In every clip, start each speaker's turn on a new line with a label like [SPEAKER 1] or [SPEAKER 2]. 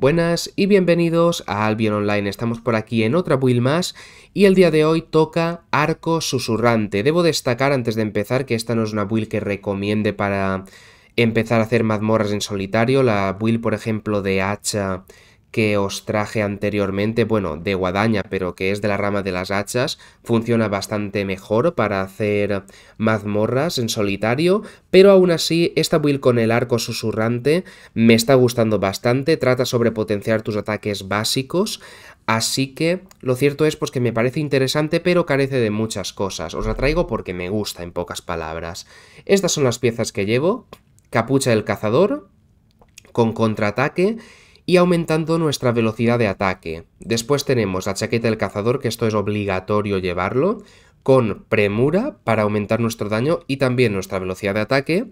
[SPEAKER 1] Buenas y bienvenidos a Albion Online. Estamos por aquí en otra build más y el día de hoy toca Arco Susurrante. Debo destacar antes de empezar que esta no es una build que recomiende para empezar a hacer mazmorras en solitario. La build, por ejemplo, de Hacha que os traje anteriormente, bueno, de guadaña, pero que es de la rama de las hachas, funciona bastante mejor para hacer mazmorras en solitario, pero aún así esta build con el arco susurrante me está gustando bastante, trata sobre potenciar tus ataques básicos, así que lo cierto es pues que me parece interesante, pero carece de muchas cosas. Os la traigo porque me gusta, en pocas palabras. Estas son las piezas que llevo, capucha del cazador, con contraataque y aumentando nuestra velocidad de ataque. Después tenemos la chaqueta del cazador, que esto es obligatorio llevarlo, con premura para aumentar nuestro daño y también nuestra velocidad de ataque.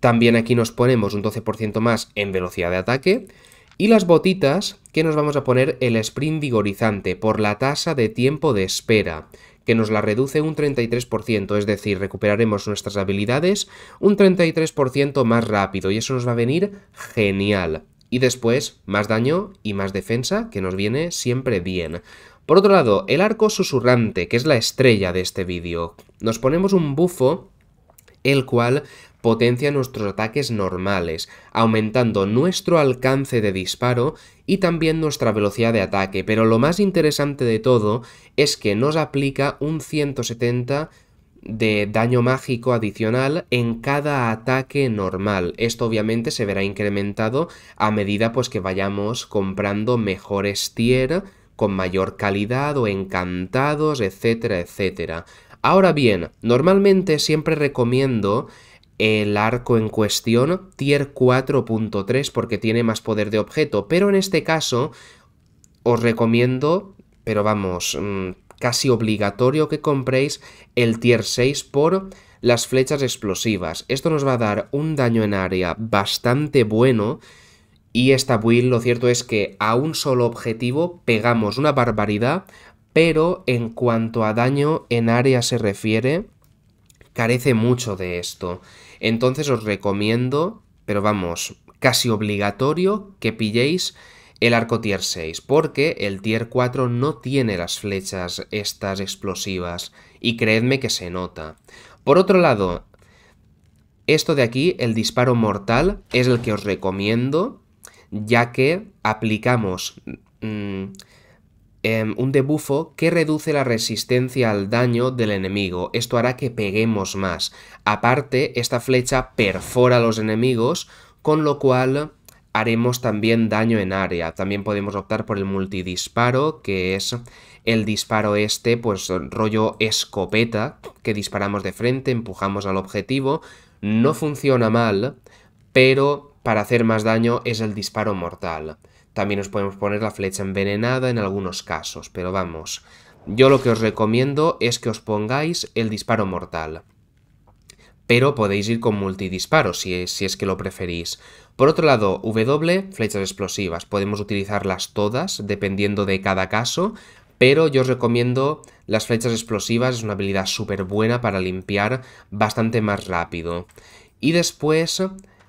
[SPEAKER 1] También aquí nos ponemos un 12% más en velocidad de ataque. Y las botitas, que nos vamos a poner el sprint vigorizante por la tasa de tiempo de espera, que nos la reduce un 33%, es decir, recuperaremos nuestras habilidades un 33% más rápido y eso nos va a venir genial. Y después, más daño y más defensa, que nos viene siempre bien. Por otro lado, el arco susurrante, que es la estrella de este vídeo. Nos ponemos un bufo, el cual potencia nuestros ataques normales, aumentando nuestro alcance de disparo y también nuestra velocidad de ataque, pero lo más interesante de todo es que nos aplica un 170 de daño mágico adicional en cada ataque normal. Esto obviamente se verá incrementado a medida pues que vayamos comprando mejores tier con mayor calidad o encantados, etcétera, etcétera. Ahora bien, normalmente siempre recomiendo el arco en cuestión tier 4.3 porque tiene más poder de objeto, pero en este caso os recomiendo, pero vamos, mm, casi obligatorio que compréis el tier 6 por las flechas explosivas. Esto nos va a dar un daño en área bastante bueno y esta build lo cierto es que a un solo objetivo pegamos una barbaridad, pero en cuanto a daño en área se refiere, carece mucho de esto. Entonces os recomiendo, pero vamos, casi obligatorio que pilléis el arco tier 6, porque el tier 4 no tiene las flechas estas explosivas, y creedme que se nota. Por otro lado, esto de aquí, el disparo mortal, es el que os recomiendo, ya que aplicamos mm, em, un debufo que reduce la resistencia al daño del enemigo. Esto hará que peguemos más. Aparte, esta flecha perfora a los enemigos, con lo cual haremos también daño en área. También podemos optar por el multidisparo, que es el disparo este, pues rollo escopeta, que disparamos de frente, empujamos al objetivo. No funciona mal, pero para hacer más daño es el disparo mortal. También nos podemos poner la flecha envenenada en algunos casos, pero vamos. Yo lo que os recomiendo es que os pongáis el disparo mortal pero podéis ir con multidisparos si es, que lo preferís. Por otro lado, W, flechas explosivas. Podemos utilizarlas todas, dependiendo de cada caso, pero yo os recomiendo las flechas explosivas, es una habilidad súper buena para limpiar bastante más rápido. Y después,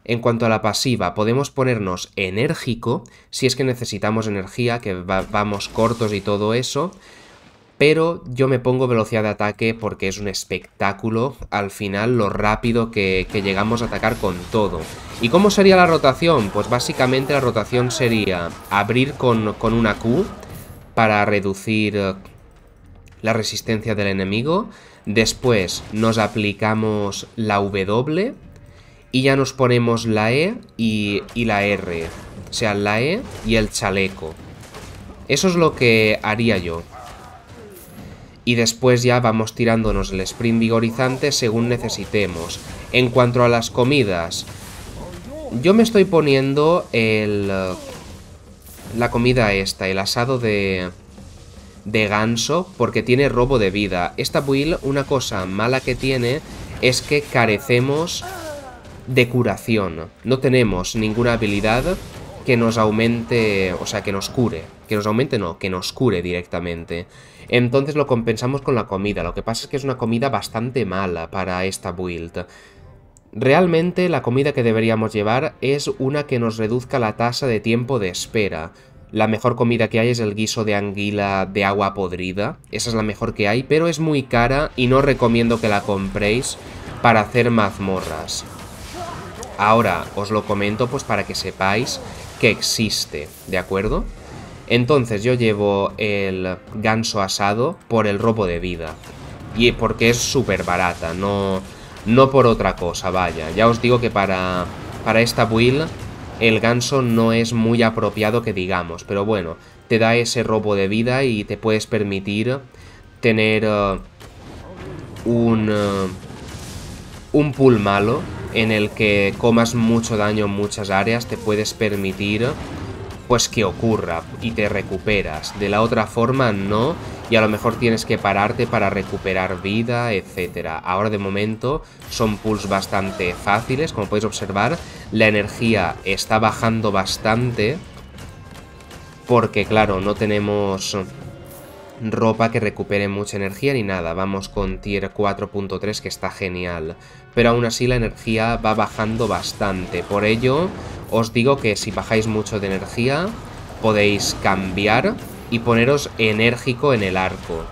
[SPEAKER 1] en cuanto a la pasiva, podemos ponernos enérgico si es que necesitamos energía, que vamos cortos y todo eso, pero yo me pongo velocidad de ataque porque es un espectáculo al final lo rápido que, llegamos a atacar con todo. ¿Y cómo sería la rotación? Pues básicamente la rotación sería abrir con, una Q para reducir eh, la resistencia del enemigo, después nos aplicamos la W y ya nos ponemos la E y, y la R, o sea, la E y el chaleco. Eso es lo que haría yo y después ya vamos tirándonos el sprint vigorizante según necesitemos. En cuanto a las comidas, yo me estoy poniendo el, eh, la comida esta, el asado de, de ganso, porque tiene robo de vida. Esta build, una cosa mala que tiene es que carecemos de curación. No tenemos ninguna habilidad que nos aumente, o sea, que nos cure que nos aumente no, que nos cure directamente. Entonces lo compensamos con la comida, lo que pasa es que es una comida bastante mala para esta build. Realmente la comida que deberíamos llevar es una que nos reduzca la tasa de tiempo de espera. La mejor comida que hay es el guiso de anguila de agua podrida, esa es la mejor que hay, pero es muy cara y no recomiendo que la compréis para hacer mazmorras. Ahora os lo comento pues para que sepáis que existe, ¿de acuerdo? Entonces yo llevo el ganso asado por el robo de vida. Y porque es súper barata, no, no por otra cosa, vaya. Ya os digo que para, para esta build el ganso no es muy apropiado que digamos, pero bueno, te da ese robo de vida y te puedes permitir tener uh, un, uh, un pool malo en el que comas mucho daño en muchas áreas, te puedes permitir pues que ocurra y te recuperas. De la otra forma no, y a lo mejor tienes que pararte para recuperar vida, etcétera. Ahora de momento son pulls bastante fáciles, como podéis observar, la energía está bajando bastante porque claro, no tenemos ropa que recupere mucha energía ni nada, vamos con tier 4.3 que está genial, pero aún así la energía va bajando bastante, por ello os digo que si bajáis mucho de energía, podéis cambiar y poneros enérgico en el arco.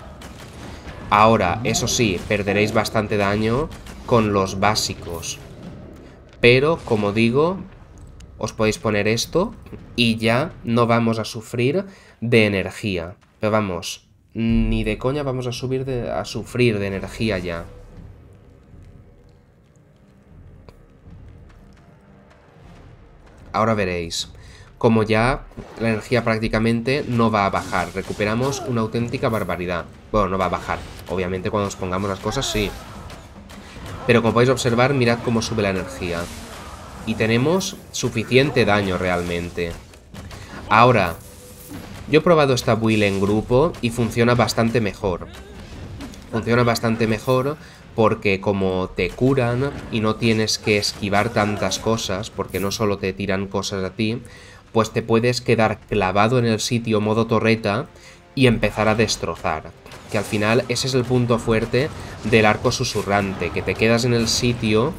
[SPEAKER 1] Ahora, eso sí, perderéis bastante daño con los básicos. Pero, como digo, os podéis poner esto y ya no vamos a sufrir de energía. Pero vamos, ni de coña vamos a, subir a sufrir de energía ya. Ahora veréis. Como ya la energía prácticamente no va a bajar. Recuperamos una auténtica barbaridad. Bueno, no va a bajar. Obviamente cuando nos pongamos las cosas, sí. Pero como podéis observar, mirad cómo sube la energía. Y tenemos suficiente daño realmente. Ahora, yo he probado esta build en grupo y funciona bastante mejor. Funciona bastante mejor porque como te curan y no tienes que esquivar tantas cosas, porque no solo te tiran cosas a ti, pues te puedes quedar clavado en el sitio modo torreta y empezar a destrozar. Que al final ese es el punto fuerte del arco susurrante, que te quedas en el sitio,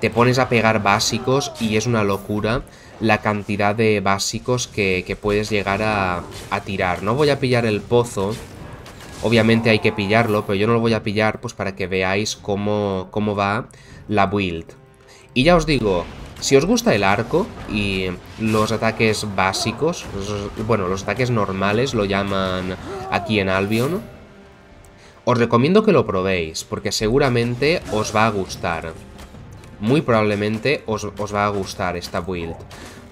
[SPEAKER 1] te pones a pegar básicos y es una locura la cantidad de básicos que, puedes llegar a tirar. No voy a pillar el pozo Obviamente hay que pillarlo, pero yo no lo voy a pillar pues para que veáis cómo, cómo va la build. Y ya os digo, si os gusta el arco y los ataques básicos, bueno, los ataques normales lo llaman aquí en Albion, os recomiendo que lo probéis, porque seguramente os va a gustar. Muy probablemente os, va a gustar esta build.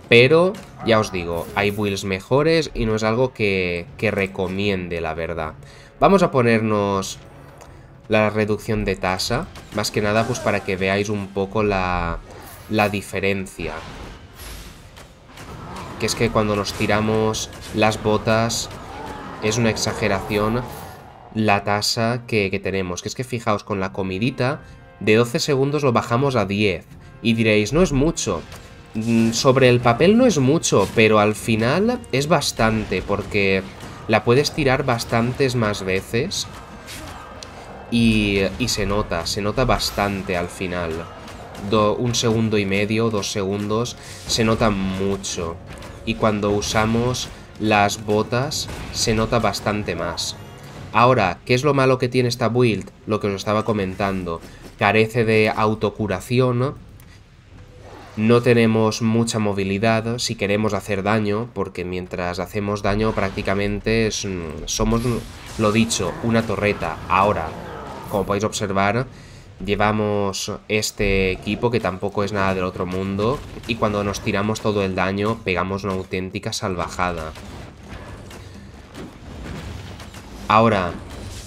[SPEAKER 1] Pero, ya os digo, hay builds mejores y no es algo que, que recomiende, la verdad. Vamos a ponernos la reducción de tasa, más que nada pues para que veáis un poco la, la diferencia. Que es que cuando nos tiramos las botas es una exageración la tasa que, que, tenemos. Que es que fijaos, con la comidita de 12 segundos lo bajamos a 10. Y diréis, no es mucho. Mm, sobre el papel no es mucho, pero al final es bastante, porque la puedes tirar bastantes más veces y, se nota, se nota bastante al final. un segundo y medio, dos segundos, se nota mucho. Y cuando usamos las botas, se nota bastante más. Ahora, ¿qué es lo malo que tiene esta build? Lo que os estaba comentando. Carece de autocuración, no tenemos mucha movilidad si queremos hacer daño, porque mientras hacemos daño prácticamente mm, somos, mm, lo dicho, una torreta. Ahora, como podéis observar, llevamos este equipo que tampoco es nada del otro mundo y cuando nos tiramos todo el daño pegamos una auténtica salvajada. Ahora,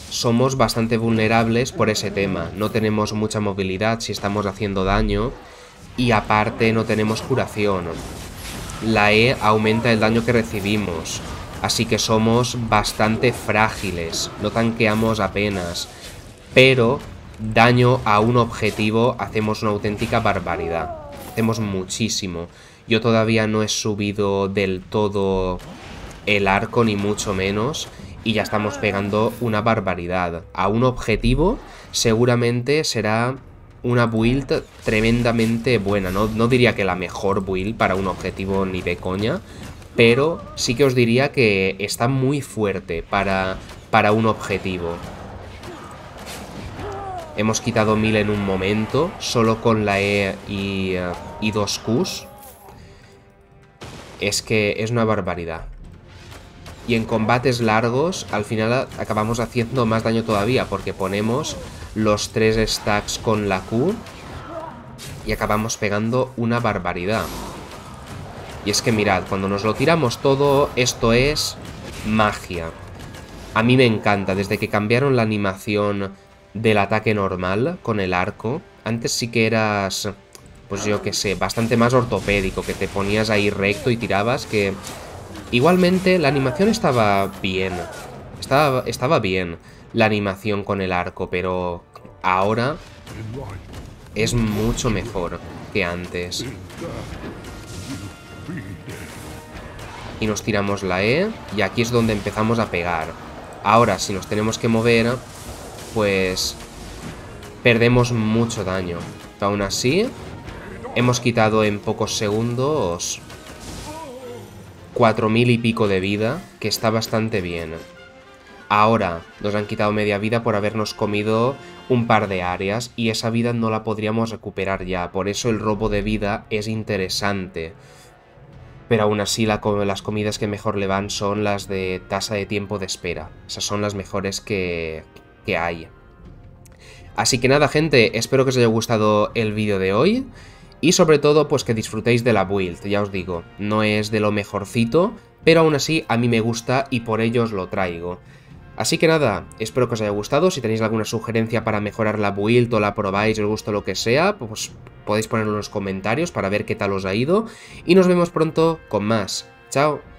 [SPEAKER 1] somos bastante vulnerables por ese tema, no tenemos mucha movilidad si estamos haciendo daño y aparte no tenemos curación. La E aumenta el daño que recibimos, así que somos bastante frágiles, no tanqueamos apenas, pero daño a un objetivo hacemos una auténtica barbaridad, hacemos muchísimo. Yo todavía no he subido del todo el arco ni mucho menos y ya estamos pegando una barbaridad. A un objetivo seguramente será una build tremendamente buena. No, diría que la mejor build para un objetivo ni de coña, pero sí que os diría que está muy fuerte para, para un objetivo. Hemos quitado 1000 en un momento, solo con la E y, eh, y dos Qs. Es que es una barbaridad. Y en combates largos, al final acabamos haciendo más daño todavía, porque ponemos los tres stacks con la Q y acabamos pegando una barbaridad. Y es que mirad, cuando nos lo tiramos todo, esto es magia. A mí me encanta, desde que cambiaron la animación del ataque normal con el arco, antes sí que eras, pues yo qué sé, bastante más ortopédico, que te ponías ahí recto y tirabas, que igualmente la animación estaba bien, estaba, estaba bien, la animación con el arco, pero ahora es mucho mejor que antes. Y nos tiramos la E, y aquí es donde empezamos a pegar. Ahora, si nos tenemos que mover, pues perdemos mucho daño. aún así, hemos quitado en pocos segundos 4.000 y pico de vida, que está bastante bien. Ahora nos han quitado media vida por habernos comido un par de áreas y esa vida no la podríamos recuperar ya. Por eso el robo de vida es interesante. Pero aún así la, las comidas que mejor le van son las de tasa de tiempo de espera. Esas son las mejores que, que hay. Así que nada gente, espero que os haya gustado el vídeo de hoy. Y sobre todo pues que disfrutéis de la build, ya os digo. No es de lo mejorcito, pero aún así a mí me gusta y por ello os lo traigo. Así que nada, espero que os haya gustado, si tenéis alguna sugerencia para mejorar la build o la probáis, os gusta lo que sea, pues podéis ponerlo en los comentarios para ver qué tal os ha ido y nos vemos pronto con más. ¡Chao!